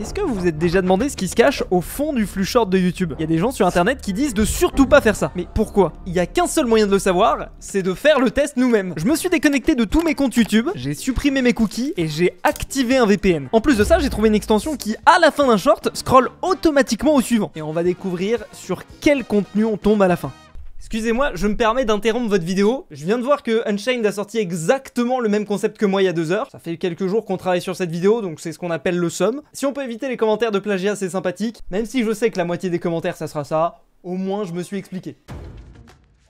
Est-ce que vous vous êtes déjà demandé ce qui se cache au fond du flux short de YouTube Il y a des gens sur internet qui disent de surtout pas faire ça. Mais pourquoi Il n'y a qu'un seul moyen de le savoir, c'est de faire le test nous-mêmes. Je me suis déconnecté de tous mes comptes YouTube, j'ai supprimé mes cookies et j'ai activé un VPN. En plus de ça, j'ai trouvé une extension qui, à la fin d'un short, scrolle automatiquement au suivant. Et on va découvrir sur quel contenu on tombe à la fin. Excusez-moi, je me permets d'interrompre votre vidéo. Je viens de voir que Unchained a sorti exactement le même concept que moi il y a deux heures. Ça fait quelques jours qu'on travaille sur cette vidéo, donc c'est ce qu'on appelle le somme. Si on peut éviter les commentaires de plagiat, c'est sympathique. Même si je sais que la moitié des commentaires, ça sera ça, au moins je me suis expliqué.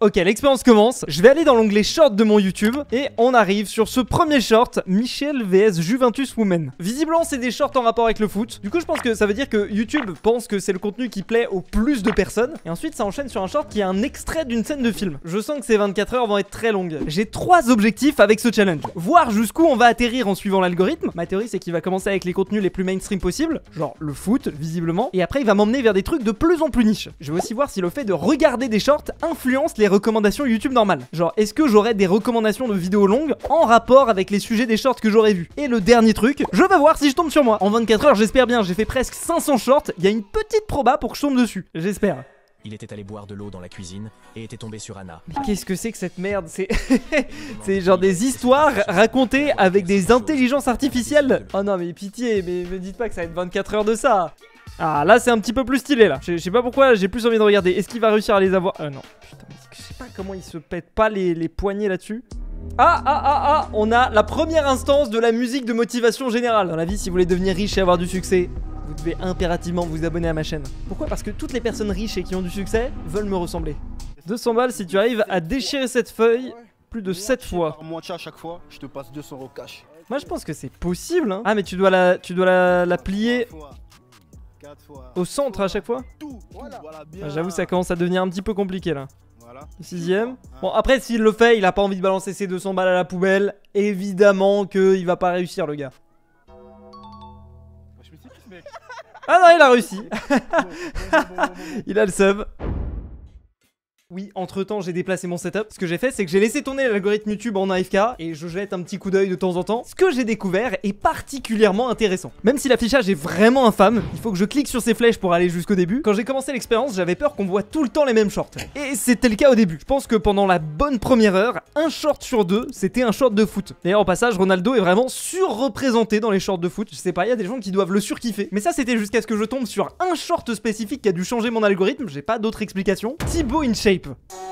Ok, l'expérience commence. Je vais aller dans l'onglet short de mon YouTube et on arrive sur ce premier short, Michel vs Juventus Women. Visiblement, c'est des shorts en rapport avec le foot. Du coup, je pense que ça veut dire que YouTube pense que c'est le contenu qui plaît au plus de personnes. Et ensuite, ça enchaîne sur un short qui est un extrait d'une scène de film. Je sens que ces 24 heures vont être très longues. J'ai trois objectifs avec ce challenge. Voir jusqu'où on va atterrir en suivant l'algorithme. Ma théorie, c'est qu'il va commencer avec les contenus les plus mainstream possibles, genre le foot, visiblement. Et après, il va m'emmener vers des trucs de plus en plus niche. Je vais aussi voir si le fait de regarder des shorts influence les recommandations YouTube normales. Genre, est-ce que j'aurai des recommandations de vidéos longues en rapport avec les sujets des shorts que j'aurais vus Et le dernier truc, je vais voir si je tombe sur moi. En 24 heures, j'espère bien, j'ai fait presque 500 shorts, il y a une petite proba pour que je tombe dessus, j'espère. Il était allé boire de l'eau dans la cuisine et était tombé sur Anna. Mais qu'est-ce que c'est que cette merde C'est c'est genre des histoires racontées avec des intelligences artificielles. Oh non mais pitié, mais me dites pas que ça va être 24 heures de ça. Ah là c'est un petit peu plus stylé là. Je sais pas pourquoi, j'ai plus envie de regarder. Est-ce qu'il va réussir à les avoir Ah non, putain comment ils se pète pas les, poignets là-dessus. Ah, ah, ah, ah On a la première instance de la musique de motivation générale. Dans la vie, si vous voulez devenir riche et avoir du succès, vous devez impérativement vous abonner à ma chaîne. Pourquoi Parce que toutes les personnes riches et qui ont du succès veulent me ressembler. 200 balles si tu arrives à déchirer cette feuille plus de 7 fois. Moi, je pense que c'est possible. Hein. Ah, mais tu dois la, tu dois la, plier au centre à chaque fois. Ah, j'avoue, ça commence à devenir un petit peu compliqué là sixième. Bon, après, s'il le fait, il a pas envie de balancer ses 200 balles à la poubelle. Évidemment qu'il va pas réussir, le gars. Ah non, il a réussi. il a le sub. Oui, entre temps, j'ai déplacé mon setup. Ce que j'ai fait, c'est que j'ai laissé tourner l'algorithme YouTube en AFK et je jette un petit coup d'œil de temps en temps. Ce que j'ai découvert est particulièrement intéressant. Même si l'affichage est vraiment infâme, il faut que je clique sur ces flèches pour aller jusqu'au début. Quand j'ai commencé l'expérience, j'avais peur qu'on voit tout le temps les mêmes shorts. Et c'était le cas au début. Je pense que pendant la bonne première heure, un short sur deux, c'était un short de foot. D'ailleurs, au passage, Ronaldo est vraiment surreprésenté dans les shorts de foot. Je sais pas, il y a des gens qui doivent le surkiffer. Mais ça, c'était jusqu'à ce que je tombe sur un short spécifique qui a dû changer mon algorithme. J'ai pas d'autre explication. Thibaut InShape f e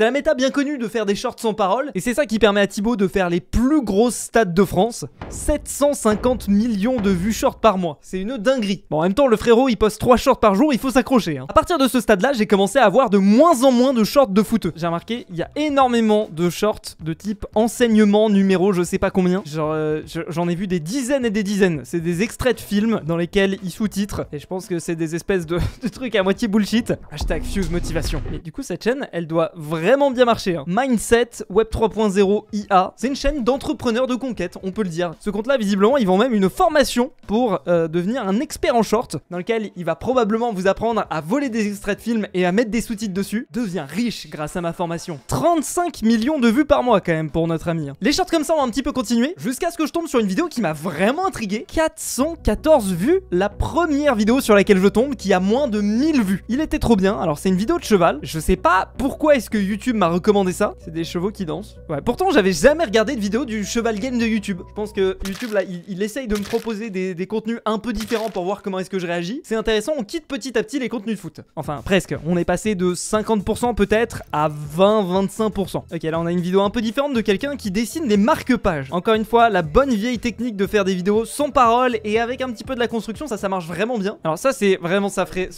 C'est la méta bien connue de faire des shorts sans parole, et c'est ça qui permet à Thibaut de faire les plus grosses stats de France. 750 millions de vues shorts par mois, c'est une dinguerie. Bon, en même temps, le frérot, il poste trois shorts par jour, il faut s'accrocher. Hein. À partir de ce stade-là, j'ai commencé à avoir de moins en moins de shorts de foot. J'ai remarqué, il y a énormément de shorts de type enseignement, numéro, je sais pas combien. Genre, euh, j'en ai vu des dizaines et des dizaines. C'est des extraits de films dans lesquels il sous-titrent, et je pense que c'est des espèces de, trucs à moitié bullshit. Hashtag fuse motivation. Mais du coup, cette chaîne, elle doit vraiment vraiment bien marché. Hein. Mindset, Web 3.0, IA, c'est une chaîne d'entrepreneurs de conquête, on peut le dire. Ce compte-là, visiblement, ils vont même une formation pour euh, devenir un expert en short, dans lequel il va probablement vous apprendre à voler des extraits de films et à mettre des sous-titres dessus. Deviens riche grâce à ma formation. 35 millions de vues par mois quand même pour notre ami. Hein. Les shorts comme ça ont un petit peu continuer jusqu'à ce que je tombe sur une vidéo qui m'a vraiment intrigué. 414 vues, la première vidéo sur laquelle je tombe qui a moins de 1000 vues. Il était trop bien, alors c'est une vidéo de cheval, je sais pas pourquoi est-ce que YouTube YouTube m'a recommandé ça. C'est des chevaux qui dansent. Ouais. Pourtant, j'avais jamais regardé de vidéo du cheval game de YouTube. Je pense que YouTube, là, il, essaye de me proposer des, contenus un peu différents pour voir comment est-ce que je réagis. C'est intéressant, on quitte petit à petit les contenus de foot. Enfin, presque. On est passé de 50% peut-être à 20-25%. Ok, là, on a une vidéo un peu différente de quelqu'un qui dessine des marque-pages. Encore une fois, la bonne vieille technique de faire des vidéos sans parole et avec un petit peu de la construction, ça, ça marche vraiment bien. Alors ça, c'est vraiment, ça ferait...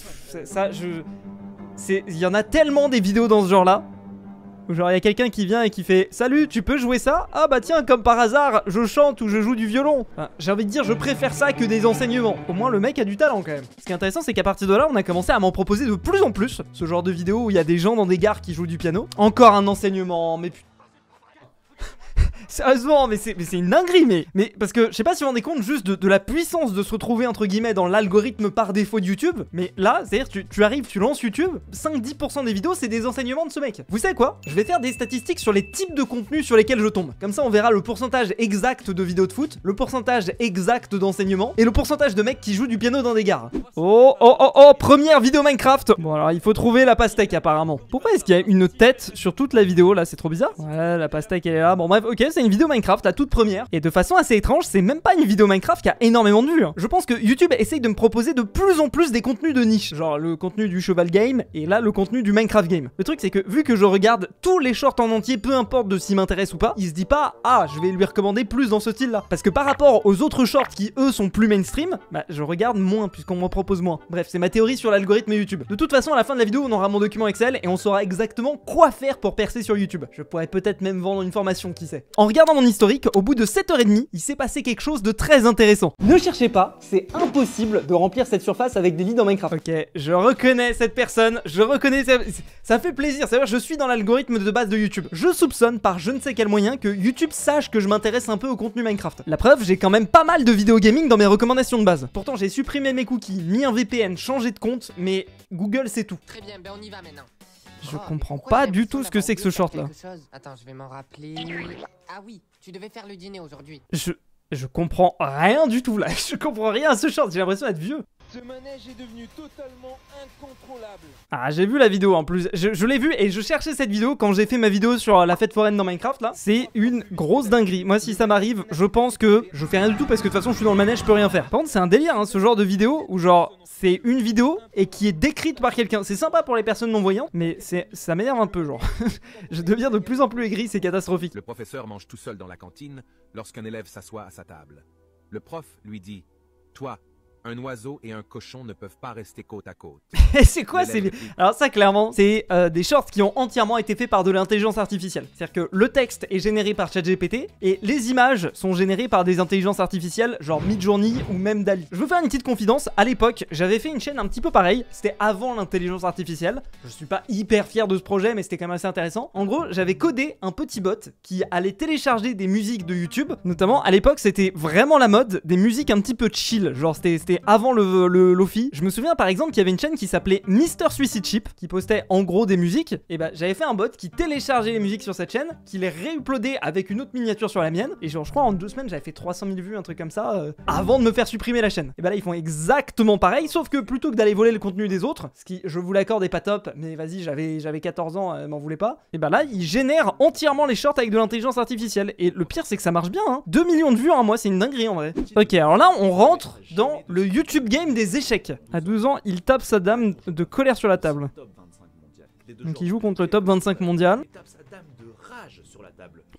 Ça, je... Il y en a tellement des vidéos dans ce genre-là. Ou genre il y a quelqu'un qui vient et qui fait Salut, tu peux jouer ça Ah bah tiens, comme par hasard, je chante ou je joue du violon. J'ai envie de dire, je préfère ça que des enseignements. Au moins le mec a du talent quand même. Ce qui est intéressant, c'est qu'à partir de là, on a commencé à m'en proposer de plus en plus. Ce genre de vidéo où il y a des gens dans des gares qui jouent du piano. Encore un enseignement, mais putain. Sérieusement, mais c'est une dinguerie, mais, mais parce que je sais pas si vous vous rendez compte juste de, la puissance de se retrouver entre guillemets dans l'algorithme par défaut de YouTube, mais là, c'est-à-dire tu, tu arrives, tu lances YouTube, 5-10% des vidéos, c'est des enseignements de ce mec. Vous savez quoi Je vais faire des statistiques sur les types de contenus sur lesquels je tombe. Comme ça, on verra le pourcentage exact de vidéos de foot, le pourcentage exact d'enseignements, et le pourcentage de mecs qui jouent du piano dans des gares. Oh, oh, oh, oh, première vidéo Minecraft Bon, alors, il faut trouver la pastèque, apparemment. Pourquoi est-ce qu'il y a une tête sur toute la vidéo, là C'est trop bizarre. Ouais, la pastèque, elle est là. Bon, bref, ok, c'est une vidéo Minecraft, la toute première. Et de façon assez étrange, c'est même pas une vidéo Minecraft qui a énormément de vues. Hein. Je pense que YouTube essaye de me proposer de plus en plus des contenus de niche. Genre le contenu du cheval game et là le contenu du Minecraft game. Le truc c'est que vu que je regarde tous les shorts en entier, peu importe de s'ils m'intéresse ou pas, il se dit pas ah je vais lui recommander plus dans ce style là. Parce que par rapport aux autres shorts qui eux sont plus mainstream, bah je regarde moins puisqu'on m'en propose moins. Bref, c'est ma théorie sur l'algorithme YouTube. De toute façon, à la fin de la vidéo, on aura mon document Excel et on saura exactement quoi faire pour percer sur YouTube. Je pourrais peut-être même vendre une formation, qui sait. En regardant mon historique, au bout de 7h30, il s'est passé quelque chose de très intéressant. Ne cherchez pas, c'est impossible de remplir cette surface avec des lits dans Minecraft. Ok, je reconnais cette personne, je reconnais... Ça, ça fait plaisir, c'est-à-dire je suis dans l'algorithme de base de YouTube. Je soupçonne par je ne sais quel moyen que YouTube sache que je m'intéresse un peu au contenu Minecraft. La preuve, j'ai quand même pas mal de vidéos gaming dans mes recommandations de base. Pourtant, j'ai supprimé mes cookies, mis un VPN, changé de compte, mais Google c'est tout. Très bien, ben on y va maintenant. Je ah, comprends pas du tout ce que c'est que ce short là. Attends, je vais m'en rappeler. Ah oui, tu devais faire le dîner aujourd'hui. Je je comprends rien du tout là. Je comprends rien à ce short. J'ai l'impression d'être vieux. Ce manège est devenu totalement incontrôlable. Ah, j'ai vu la vidéo en plus. Je, l'ai vu et je cherchais cette vidéo quand j'ai fait ma vidéo sur euh, la fête foraine dans Minecraft là. C'est une grosse dinguerie. Moi, si ça m'arrive, je pense que je fais rien du tout parce que de toute façon, je suis dans le manège, je peux rien faire. Par contre, c'est un délire hein, ce genre de vidéo où genre c'est une vidéo et qui est décrite par quelqu'un. C'est sympa pour les personnes non-voyantes, mais ça m'énerve un peu genre. je deviens de plus en plus aigri, c'est catastrophique. Le professeur mange tout seul dans la cantine lorsqu'un élève s'assoit à sa table. Le prof lui dit "Toi, un oiseau et un cochon ne peuvent pas rester côte à côte. c'est quoi Alors ça clairement, c'est euh, des shorts qui ont entièrement été faits par de l'intelligence artificielle. C'est-à-dire que le texte est généré par ChatGPT et les images sont générées par des intelligences artificielles genre Midjourney ou même Dali. Je veux faire une petite confidence, à l'époque, j'avais fait une chaîne un petit peu pareille, c'était avant l'intelligence artificielle. Je suis pas hyper fier de ce projet mais c'était quand même assez intéressant. En gros, j'avais codé un petit bot qui allait télécharger des musiques de YouTube, notamment à l'époque, c'était vraiment la mode des musiques un petit peu chill, genre c'était avant le, le Lofi. Je me souviens par exemple qu'il y avait une chaîne qui s'appelait Mister Suicide Chip, qui postait en gros des musiques. Et bah j'avais fait un bot qui téléchargeait les musiques sur cette chaîne, qui les réuploadait avec une autre miniature sur la mienne. Et genre je crois en deux semaines j'avais fait 300 000 vues, un truc comme ça, euh, avant de me faire supprimer la chaîne. Et bah là ils font exactement pareil, sauf que plutôt que d'aller voler le contenu des autres, ce qui je vous l'accorde est pas top, mais vas-y j'avais j'avais 14 ans, euh, m'en voulait pas. Et bah là ils génèrent entièrement les shorts avec de l'intelligence artificielle. Et le pire c'est que ça marche bien. 2 hein. millions de vues en un mois, c'est une dinguerie en vrai. Ok alors là on rentre dans le YouTube game des échecs. À 12 ans, il tape sa dame de colère sur la table. Donc il joue contre le top 25 mondial.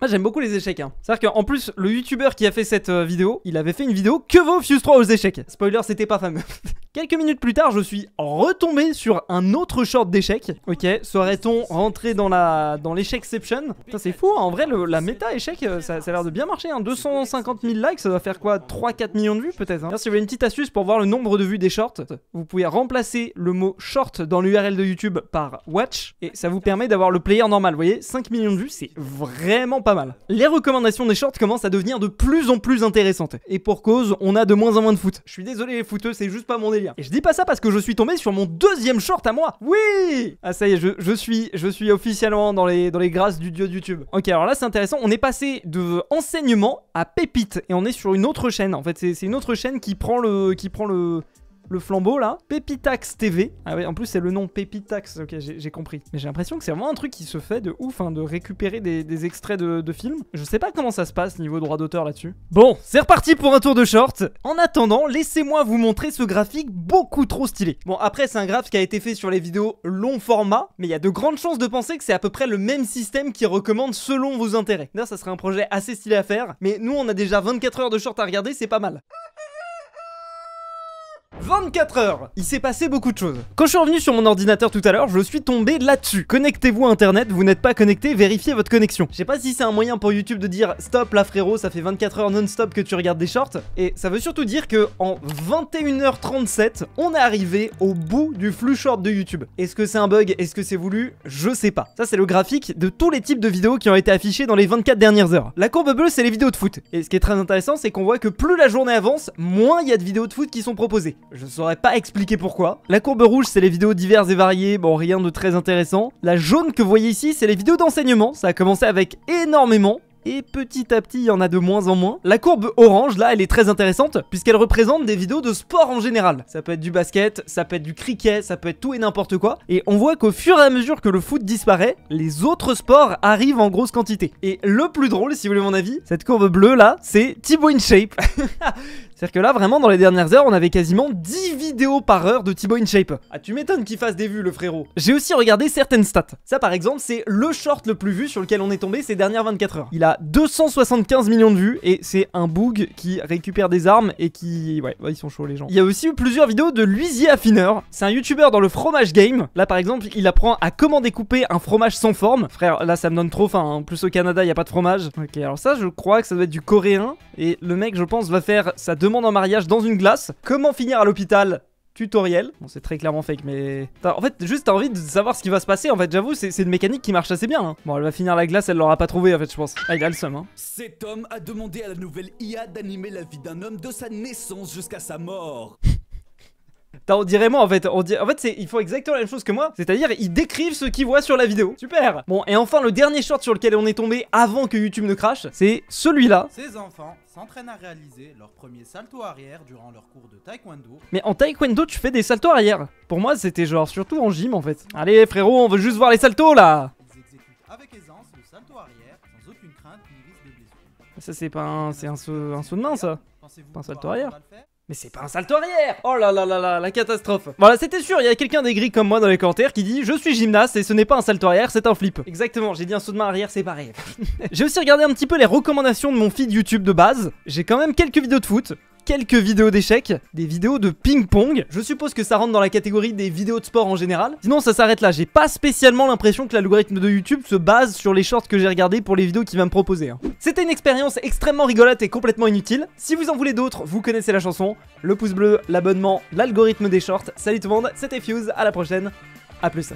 Moi j'aime beaucoup les échecs. Hein. C'est-à-dire qu'en plus, le youtubeur qui a fait cette euh, vidéo, il avait fait une vidéo que vaut Fuse 3 aux échecs. Spoiler, c'était pas fameux. Quelques minutes plus tard, je suis retombé sur un autre short d'échec. Ok, serait-on rentré dans la dans l'échecception Ça c'est fou, en vrai, la méta échec, euh, ça, a l'air de bien marcher. 250 hein. 000 likes, ça doit faire quoi 3-4 millions de vues peut-être. Hein. si vous avez une petite astuce pour voir le nombre de vues des shorts, vous pouvez remplacer le mot short dans l'URL de YouTube par watch et ça vous permet d'avoir le player normal. Vous voyez, 5 millions de vues, c'est vraiment pas mal. Les recommandations des shorts commencent à devenir de plus en plus intéressantes. Et pour cause, on a de moins en moins de foot. Je suis désolé les footeux, c'est juste pas mon délire. Et je dis pas ça parce que je suis tombé sur mon deuxième short à moi. Oui Ah ça y est, je, je, suis je suis officiellement dans les, dans les grâces du dieu YouTube. Ok, alors là c'est intéressant, on est passé de enseignement à pépite et on est sur une autre chaîne. En fait, c'est une autre chaîne qui prend le qui prend le le flambeau là, Pépitax TV. Ah oui, en plus c'est le nom Pépitax, ok j'ai compris. Mais j'ai l'impression que c'est vraiment un truc qui se fait de ouf, hein, de récupérer des, extraits de, films. Je sais pas comment ça se passe niveau droit d'auteur là-dessus. Bon, c'est reparti pour un tour de short. En attendant, laissez-moi vous montrer ce graphique beaucoup trop stylé. Bon après c'est un graphe qui a été fait sur les vidéos long format, mais il y a de grandes chances de penser que c'est à peu près le même système qui recommande selon vos intérêts. D'ailleurs ça serait un projet assez stylé à faire, mais nous on a déjà 24 heures de short à regarder, c'est pas mal. 24 heures Il s'est passé beaucoup de choses. Quand je suis revenu sur mon ordinateur tout à l'heure, je suis tombé là-dessus. Connectez-vous à internet, vous n'êtes pas connecté, vérifiez votre connexion. Je sais pas si c'est un moyen pour YouTube de dire stop là frérot, ça fait 24 heures non-stop que tu regardes des shorts. Et ça veut surtout dire que en 21h37, on est arrivé au bout du flux short de YouTube. Est-ce que c'est un bug Est-ce que c'est voulu Je sais pas. Ça c'est le graphique de tous les types de vidéos qui ont été affichées dans les 24 dernières heures. La courbe bleue c'est les vidéos de foot. Et ce qui est très intéressant c'est qu'on voit que plus la journée avance, moins il y a de vidéos de foot qui sont proposées. Je ne saurais pas expliquer pourquoi. La courbe rouge, c'est les vidéos diverses et variées, bon, rien de très intéressant. La jaune que vous voyez ici, c'est les vidéos d'enseignement. Ça a commencé avec énormément, et petit à petit il y en a de moins en moins. La courbe orange là elle est très intéressante puisqu'elle représente des vidéos de sport en général. Ça peut être du basket, ça peut être du cricket, ça peut être tout et n'importe quoi. Et on voit qu'au fur et à mesure que le foot disparaît, les autres sports arrivent en grosse quantité. Et le plus drôle si vous voulez mon avis, cette courbe bleue là, c'est Thibaut InShape. C'est-à-dire que là, vraiment, dans les dernières heures, on avait quasiment 10 vidéos par heure de Thibaut Shape. Ah, tu m'étonnes qu'il fasse des vues, le frérot. J'ai aussi regardé certaines stats. Ça, par exemple, c'est le short le plus vu sur lequel on est tombé ces dernières 24 heures. Il a 275 millions de vues et c'est un boug qui récupère des armes et qui... Ouais, ils sont chauds, les gens. Il y a aussi eu plusieurs vidéos de Luisier Affineur. C'est un youtuber dans le fromage game. Là, par exemple, il apprend à comment découper un fromage sans forme. Frère, là, ça me donne trop faim. Hein. En plus, au Canada, il n'y a pas de fromage. Ok, alors ça, je crois que ça doit être du coréen. Et le mec, je pense, va faire sa demande en mariage dans une glace. Comment finir à l'hôpital tutoriel. Bon, c'est très clairement fake, mais... En fait, juste, t'as envie de savoir ce qui va se passer. En fait, j'avoue, c'est une mécanique qui marche assez bien. Hein. Bon, elle va finir la glace, elle l'aura pas trouvé, en fait, je pense. Ah, il a le seum, hein. Cet homme a demandé à la nouvelle IA d'animer la vie d'un homme de sa naissance jusqu'à sa mort on dirait moi en fait. On dirait... En fait, ils font exactement la même chose que moi. C'est-à-dire, ils décrivent ce qu'ils voient sur la vidéo. Super. Bon, et enfin, le dernier short sur lequel on est tombé avant que YouTube ne crache, c'est celui-là. Ces enfants s'entraînent à réaliser leur premier salto arrière durant leur cours de taekwondo. Mais en taekwondo, tu fais des saltos arrière. Pour moi, c'était genre surtout en gym en fait. Allez, frérot, on veut juste voir les saltos là. Ils exécutent avec aisance le salto arrière sans aucune crainte ni risque de blessure. Ça, c'est pas un. C'est un, saut, de main ça. Pas un salto arrière. Mais c'est pas un salto arrière Oh là là là là, la catastrophe Voilà, c'était sûr, il y a quelqu'un d'aigri comme moi dans les commentaires qui dit « Je suis gymnaste et ce n'est pas un salto arrière, c'est un flip ». Exactement, j'ai dit un saut de main arrière, c'est pareil. j'ai aussi regardé un petit peu les recommandations de mon feed YouTube de base. J'ai quand même quelques vidéos de foot, quelques vidéos d'échecs, des vidéos de ping-pong. Je suppose que ça rentre dans la catégorie des vidéos de sport en général. Sinon, ça s'arrête là. J'ai pas spécialement l'impression que l'algorithme de YouTube se base sur les shorts que j'ai regardés pour les vidéos qu'il va me proposer. Hein. C'était une expérience extrêmement rigolote et complètement inutile. Si vous en voulez d'autres, vous connaissez la chanson. Le pouce bleu, l'abonnement, l'algorithme des shorts. Salut tout le monde, c'était Fuse, à la prochaine. à plus.